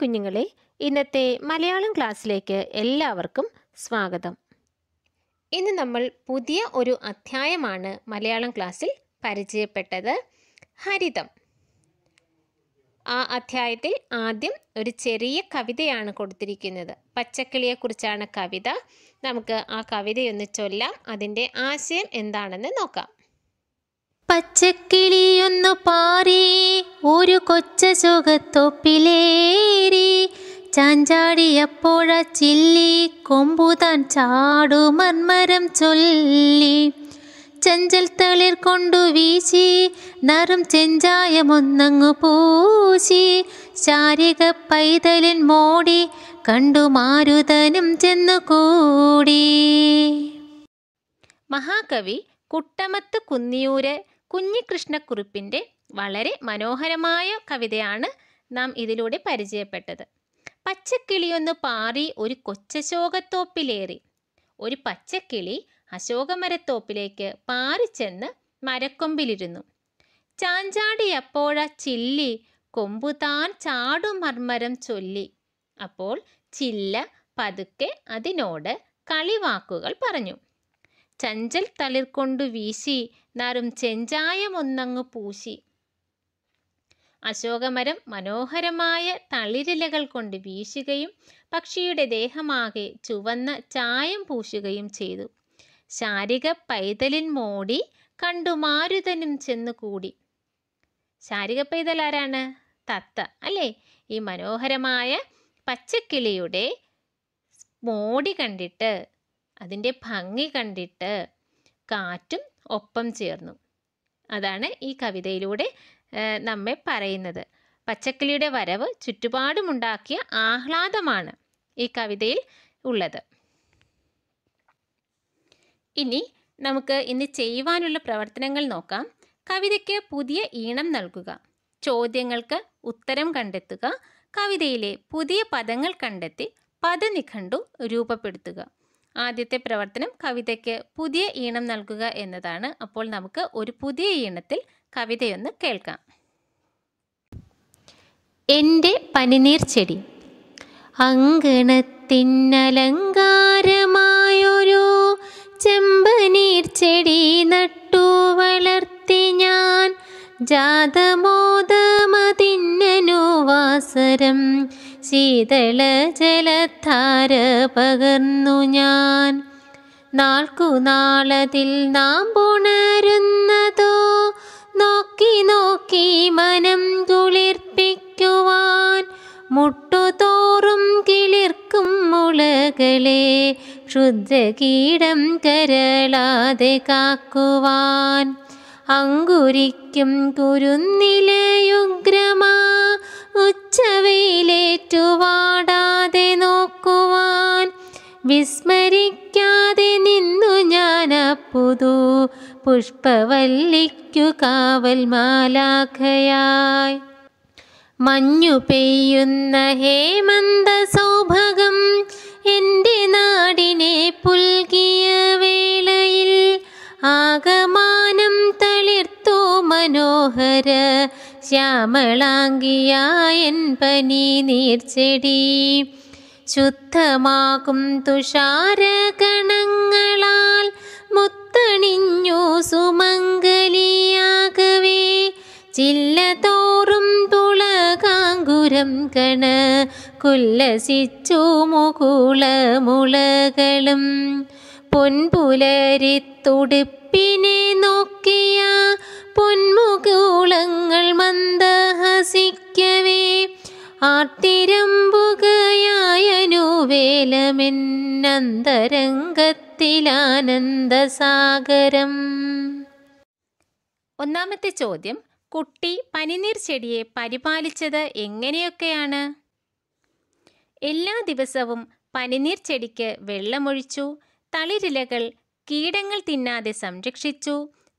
കുഞ്ഞുങ്ങളെ ഇന്നത്തെ മലയാളം ക്ലാസ്സിലേക്ക് എല്ലാവർക്കും സ്വാഗതം ഇന്ന് നമ്മൾ പുതിയ ഒരു അധ്യായമാണ് മലയാളം ക്ലാസ്സിൽ പരിചയപ്പെട്ടത് ഹരിതം ആ അധ്യായത്തിൽ ആദ്യം ഒരു ചെറിയ കവിതയാണ് കൊടുത്തിരിക്കുന്നത് പച്ചക്കിളിയെക്കുറിച്ചാണ് കവിത നമുക്ക് ആ കവിതയൊന്ന് ചൊല്ലാം അതിൻ്റെ ആശയം എന്താണെന്ന് നോക്കാം പച്ചക്കിളിയൊന്നു പാറി ഒരു കൊച്ച സുഖത്തൊപ്പിലേറി ചാഞ്ചാടിയപ്പോഴ ചില്ലി കൊമ്പുതാൻ ചാടു മർമരം ചൊല്ലി ചെഞ്ചൽ തളിർ കൊണ്ടു വീശി നറും ചെഞ്ചായമൊന്നങ്ങു പൂശി ശാരിക പൈതലിൻ മോടി കണ്ടു മാരുതനും ചെന്നു കൂടി മഹാകവി കുട്ടമത്ത് കുന്നിയൂര് കുഞ്ഞിക്കൃഷ്ണക്കുറിപ്പിൻ്റെ വളരെ മനോഹരമായ കവിതയാണ് നാം ഇതിലൂടെ പരിചയപ്പെട്ടത് പച്ചക്കിളിയൊന്ന് പാറി ഒരു കൊച്ചശോകത്തോപ്പിലേറി ഒരു പച്ചക്കിളി അശോകമരത്തോപ്പിലേക്ക് പാറിച്ചെന്ന് മരക്കൊമ്പിലിരുന്നു ചാഞ്ചാടിയപ്പോഴ ചില്ലി കൊമ്പുതാൻ ചാടുമർമരം ചൊല്ലി അപ്പോൾ ചില്ല പതുക്കെ അതിനോട് കളിവാക്കുകൾ പറഞ്ഞു ചഞ്ചൽ കൊണ്ടു വീശി നറും ചെഞ്ചായമൊന്നങ്ങു പൂശി അശോകമരം മനോഹരമായ തളിരിലകൾ കൊണ്ട് വീശുകയും പക്ഷിയുടെ ദേഹമാകെ ചുവന്ന ചായം പൂശുകയും ചെയ്തു ശാരിക പൈതലിൻ മോടി കണ്ടു മാരുതനും ചെന്നു കൂടി ശാരിക പൈതൽ ആരാണ് തത്ത അല്ലേ ഈ മനോഹരമായ പച്ചക്കിളിയുടെ മോടി കണ്ടിട്ട് അതിൻ്റെ ഭംഗി കണ്ടിട്ട് കാറ്റും ഒപ്പം ചേർന്നു അതാണ് ഈ കവിതയിലൂടെ നമ്മെ പറയുന്നത് പച്ചക്കിളിയുടെ വരവ് ചുറ്റുപാടുമുണ്ടാക്കിയ ആഹ്ലാദമാണ് ഈ കവിതയിൽ ഉള്ളത് ഇനി നമുക്ക് ഇന്ന് ചെയ്യുവാനുള്ള പ്രവർത്തനങ്ങൾ നോക്കാം കവിതയ്ക്ക് പുതിയ ഈണം നൽകുക ചോദ്യങ്ങൾക്ക് ഉത്തരം കണ്ടെത്തുക കവിതയിലെ പുതിയ പദങ്ങൾ കണ്ടെത്തി പദനിഖണ്ഡു രൂപപ്പെടുത്തുക ആദ്യത്തെ പ്രവർത്തനം കവിതയ്ക്ക് പുതിയ ഈണം നൽകുക എന്നതാണ് അപ്പോൾ നമുക്ക് ഒരു പുതിയ ഈണത്തിൽ കവിതയൊന്ന് കേൾക്കാം എൻ്റെ പനിനീർ ചെടി അങ്കണത്തിനലങ്കാരമായൊരു ചെമ്പനീർ ചെടി നട്ടു വളർത്തി ഞാൻ ജാതമോദമതിന്നനു വാസരം ശീതള ജലധാര പകർന്നു ഞാൻ നാൾക്കുനാളതിൽ നാം പുണരുന്നതോ നോക്കി നോക്കി മനം കുളിർപ്പിക്കുവാൻ മുട്ടുതോറും കിളിർക്കും മുളകളെ ക്ഷുദ്രകീടം കരളാതെ കാക്കുവാൻ അങ്കുരിക്കും കുരുന്നിലയുഗ്രമാ ചവയിലേറ്റുവാടാതെ നോക്കുവാൻ വിസ്മരിക്കാതെ നിന്നു അപ്പുതു പുഷ്പവല്ലിക്കു കാവൽ മാലാഖയായി മഞ്ഞു പെയ്യുന്ന ഹേമന്ത സൗഭഗം എൻ്റെ നാടിനെ പുൽകിയ വേളയിൽ ആകമാനം തളിർത്തു മനോഹര ശ്യാമളാങ്കിയായൻ പനി നീർച്ചെടി ശുദ്ധമാകും തുഷാരകണങ്ങളാൽ മുത്തണിഞ്ഞു സുമംഗലിയാകവേ ചില്ലതോറും തുളകാങ്കുരം കണ കുല്ലസിച്ചു മുകുളമുളകളും പൊൻപുലരിത്തുടുപ്പിനെ നോക്കിയ പൊന്മുകൂളങ്ങൾ മന്ദഹസിക്കവേ വേലമെന്നന്തരംഗത്തിലാനന്ദസാഗരം ഒന്നാമത്തെ ചോദ്യം കുട്ടി പനിനീർ ചെടിയെ പരിപാലിച്ചത് എങ്ങനെയൊക്കെയാണ് എല്ലാ ദിവസവും പനിനീർ ചെടിക്ക് വെള്ളമൊഴിച്ചു തളിരിലകൾ കീടങ്ങൾ തിന്നാതെ സംരക്ഷിച്ചു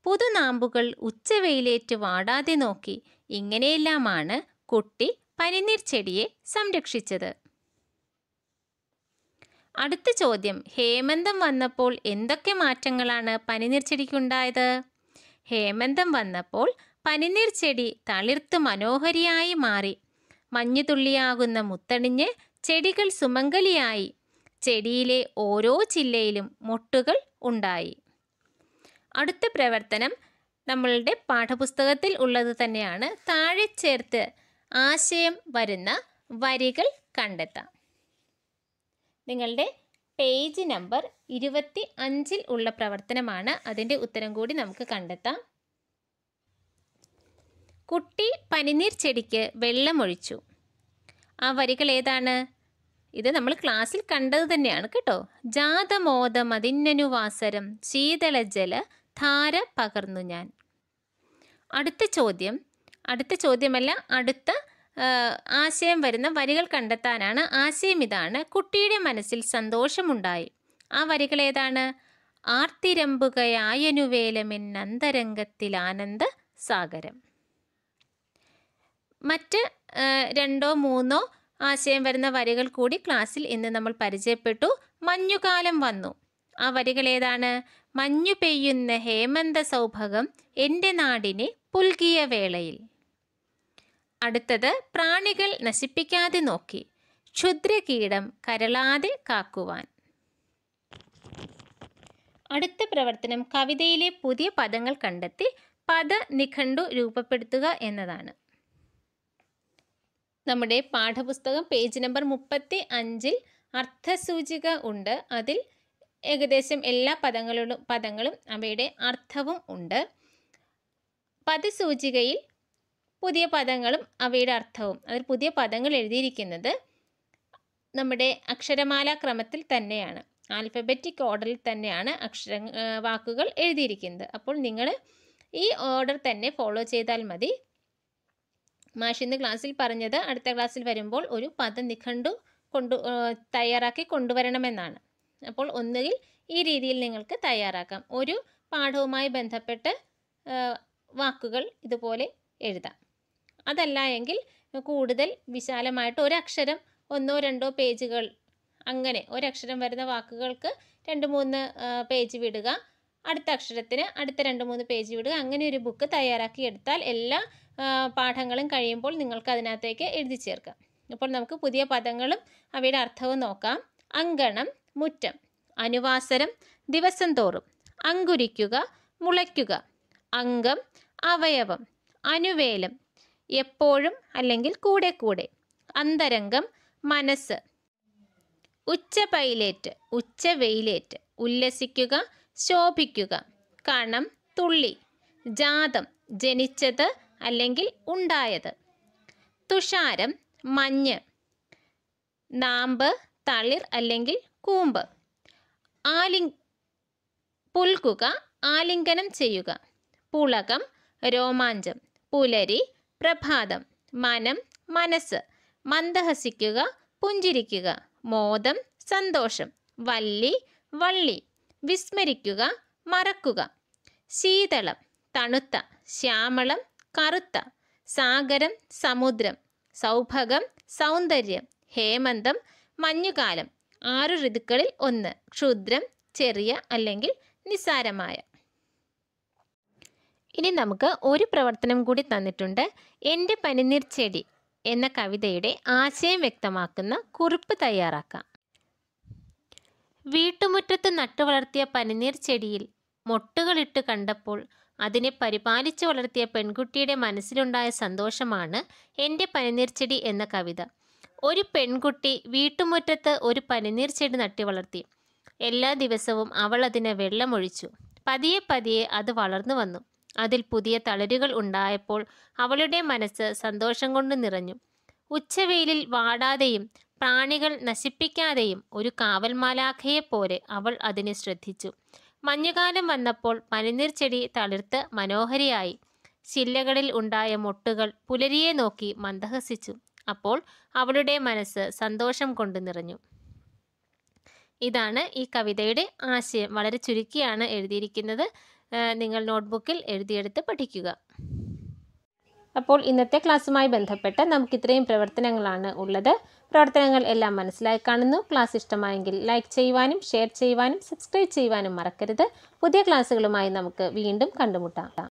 പുതുനാമ്പുകൾ ഉച്ചവെയിലേറ്റ് വാടാതെ നോക്കി ഇങ്ങനെയെല്ലാമാണ് കുട്ടി പനിനീർ ചെടിയെ സംരക്ഷിച്ചത് അടുത്ത ചോദ്യം ഹേമന്തം വന്നപ്പോൾ എന്തൊക്കെ മാറ്റങ്ങളാണ് പനിനീർ ചെടിക്കുണ്ടായത് ഹേമന്തം വന്നപ്പോൾ പനിനീർ ചെടി തളിർത്ത് മനോഹരിയായി മാറി മഞ്ഞുതുള്ളിയാകുന്ന മുത്തണിഞ്ഞ് ചെടികൾ സുമംഗലിയായി ചെടിയിലെ ഓരോ ചില്ലയിലും മൊട്ടുകൾ ഉണ്ടായി അടുത്ത പ്രവർത്തനം നമ്മളുടെ പാഠപുസ്തകത്തിൽ ഉള്ളത് തന്നെയാണ് താഴെ ചേർത്ത് ആശയം വരുന്ന വരികൾ കണ്ടെത്താം നിങ്ങളുടെ പേജ് നമ്പർ ഇരുപത്തി അഞ്ചിൽ ഉള്ള പ്രവർത്തനമാണ് അതിൻ്റെ ഉത്തരം കൂടി നമുക്ക് കണ്ടെത്താം കുട്ടി പനിനീർ ചെടിക്ക് വെള്ളമൊഴിച്ചു ആ വരികൾ ഏതാണ് ഇത് നമ്മൾ ക്ലാസ്സിൽ കണ്ടത് തന്നെയാണ് കേട്ടോ ജാതമോദം അതിന്നനുവാസരം ശീതളജല ധാര പകർന്നു ഞാൻ അടുത്ത ചോദ്യം അടുത്ത ചോദ്യമല്ല അടുത്ത ആശയം വരുന്ന വരികൾ കണ്ടെത്താനാണ് ആശയം ഇതാണ് കുട്ടിയുടെ മനസ്സിൽ സന്തോഷമുണ്ടായി ആ വരികൾ ഏതാണ് ആർത്തിരമ്പുകയായനുവേലമെന്നന്തരംഗത്തിൽ ആനന്ദ സാഗരം മറ്റ് രണ്ടോ മൂന്നോ ആശയം വരുന്ന വരികൾ കൂടി ക്ലാസ്സിൽ ഇന്ന് നമ്മൾ പരിചയപ്പെട്ടു മഞ്ഞുകാലം വന്നു ആ വരികൾ ഏതാണ് മഞ്ഞു പെയ്യുന്ന ഹേമന്ത സൗഭകം എൻ്റെ നാടിനെ പുൽകിയ വേളയിൽ അടുത്തത് പ്രാണികൾ നശിപ്പിക്കാതെ നോക്കി ക്ഷുദ്രകീടം കരളാതെ കാക്കുവാൻ അടുത്ത പ്രവർത്തനം കവിതയിലെ പുതിയ പദങ്ങൾ കണ്ടെത്തി പദ നിഘണ്ടു രൂപപ്പെടുത്തുക എന്നതാണ് നമ്മുടെ പാഠപുസ്തകം പേജ് നമ്പർ മുപ്പത്തി അഞ്ചിൽ അർത്ഥസൂചിക ഉണ്ട് അതിൽ ഏകദേശം എല്ലാ പദങ്ങളും പദങ്ങളും അവയുടെ അർത്ഥവും ഉണ്ട് പദസൂചികയിൽ പുതിയ പദങ്ങളും അവയുടെ അർത്ഥവും അതിൽ പുതിയ പദങ്ങൾ എഴുതിയിരിക്കുന്നത് നമ്മുടെ അക്ഷരമാല ക്രമത്തിൽ തന്നെയാണ് ആൽഫബറ്റിക് ഓർഡറിൽ തന്നെയാണ് അക്ഷര വാക്കുകൾ എഴുതിയിരിക്കുന്നത് അപ്പോൾ നിങ്ങൾ ഈ ഓർഡർ തന്നെ ഫോളോ ചെയ്താൽ മതി മാഷിന്ന് ക്ലാസ്സിൽ പറഞ്ഞത് അടുത്ത ക്ലാസ്സിൽ വരുമ്പോൾ ഒരു നിഘണ്ടു കൊണ്ടു തയ്യാറാക്കി കൊണ്ടുവരണമെന്നാണ് അപ്പോൾ ഒന്നുകിൽ ഈ രീതിയിൽ നിങ്ങൾക്ക് തയ്യാറാക്കാം ഒരു പാഠവുമായി ബന്ധപ്പെട്ട് വാക്കുകൾ ഇതുപോലെ എഴുതാം അതല്ല എങ്കിൽ കൂടുതൽ വിശാലമായിട്ട് ഒരക്ഷരം ഒന്നോ രണ്ടോ പേജുകൾ അങ്ങനെ ഒരക്ഷരം വരുന്ന വാക്കുകൾക്ക് രണ്ട് മൂന്ന് പേജ് വിടുക അടുത്ത അക്ഷരത്തിന് അടുത്ത രണ്ട് മൂന്ന് പേജ് വിടുക അങ്ങനെ ഒരു ബുക്ക് തയ്യാറാക്കി എടുത്താൽ എല്ലാ പാഠങ്ങളും കഴിയുമ്പോൾ നിങ്ങൾക്ക് അതിനകത്തേക്ക് എഴുതി ചേർക്കാം അപ്പോൾ നമുക്ക് പുതിയ പദങ്ങളും അവയുടെ അർത്ഥവും നോക്കാം അങ്കണം മുറ്റം അനുവാസരം ദിവസം തോറും അങ്കുരിക്കുക മുളയ്ക്കുക അംഗം അവയവം അനുവേലം എപ്പോഴും അല്ലെങ്കിൽ കൂടെ കൂടെ അന്തരംഗം മനസ്സ് ഉച്ച പൈലേറ്റ് ഉച്ച വെയിലേറ്റ് ഉല്ലസിക്കുക ശോഭിക്കുക കണം തുള്ളി ജാതം ജനിച്ചത് അല്ലെങ്കിൽ ഉണ്ടായത് തുഷാരം മഞ്ഞ് നാമ്പ് തളിർ അല്ലെങ്കിൽ കൂമ്പ് ആലി പുൽകുക ആലിംഗനം ചെയ്യുക പുളകം രോമാഞ്ചം പുലരി പ്രഭാതം മനം മനസ്സ് മന്ദഹസിക്കുക പുഞ്ചിരിക്കുക മോദം സന്തോഷം വല്ലി വള്ളി വിസ്മരിക്കുക മറക്കുക ശീതളം തണുത്ത ശ്യാമളം കറുത്ത സാഗരം സമുദ്രം സൗഭഗം സൗന്ദര്യം ഹേമന്തം മഞ്ഞുകാലം ആറു ഋതുക്കളിൽ ഒന്ന് ക്ഷുദ്രം ചെറിയ അല്ലെങ്കിൽ നിസ്സാരമായ ഇനി നമുക്ക് ഒരു പ്രവർത്തനം കൂടി തന്നിട്ടുണ്ട് എൻ്റെ പനിനീർ ചെടി എന്ന കവിതയുടെ ആശയം വ്യക്തമാക്കുന്ന കുറിപ്പ് തയ്യാറാക്കാം വീട്ടുമുറ്റത്ത് നട്ടുവളർത്തിയ പനിനീർ ചെടിയിൽ മൊട്ടുകളിട്ട് കണ്ടപ്പോൾ അതിനെ പരിപാലിച്ചു വളർത്തിയ പെൺകുട്ടിയുടെ മനസ്സിലുണ്ടായ സന്തോഷമാണ് എൻ്റെ പനിനീർ ചെടി എന്ന കവിത ഒരു പെൺകുട്ടി വീട്ടുമുറ്റത്ത് ഒരു പനിനീർ ചെടി നട്ടി വളർത്തി എല്ലാ ദിവസവും അവൾ അതിനെ വെള്ളമൊഴിച്ചു പതിയെ പതിയെ അത് വളർന്നു വന്നു അതിൽ പുതിയ തളരുകൾ ഉണ്ടായപ്പോൾ അവളുടെ മനസ്സ് സന്തോഷം കൊണ്ട് നിറഞ്ഞു ഉച്ചവെയിലിൽ വാടാതെയും പ്രാണികൾ നശിപ്പിക്കാതെയും ഒരു പോലെ അവൾ അതിനെ ശ്രദ്ധിച്ചു മഞ്ഞുകാലം വന്നപ്പോൾ പനിനീർ ചെടി തളിർത്ത് മനോഹരിയായി ശില്ലകളിൽ ഉണ്ടായ മൊട്ടുകൾ പുലരിയെ നോക്കി മന്ദഹസിച്ചു അപ്പോൾ അവളുടെ മനസ്സ് സന്തോഷം കൊണ്ട് നിറഞ്ഞു ഇതാണ് ഈ കവിതയുടെ ആശയം വളരെ ചുരുക്കിയാണ് എഴുതിയിരിക്കുന്നത് നിങ്ങൾ നോട്ട്ബുക്കിൽ എഴുതിയെടുത്ത് പഠിക്കുക അപ്പോൾ ഇന്നത്തെ ക്ലാസ്സുമായി ബന്ധപ്പെട്ട് നമുക്ക് ഇത്രയും പ്രവർത്തനങ്ങളാണ് ഉള്ളത് പ്രവർത്തനങ്ങൾ എല്ലാം മനസ്സിലായി കാണുന്നു ക്ലാസ് ഇഷ്ടമായെങ്കിൽ ലൈക്ക് ചെയ്യുവാനും ഷെയർ ചെയ്യുവാനും സബ്സ്ക്രൈബ് ചെയ്യുവാനും മറക്കരുത് പുതിയ ക്ലാസ്സുകളുമായി നമുക്ക് വീണ്ടും കണ്ടുമുട്ടാം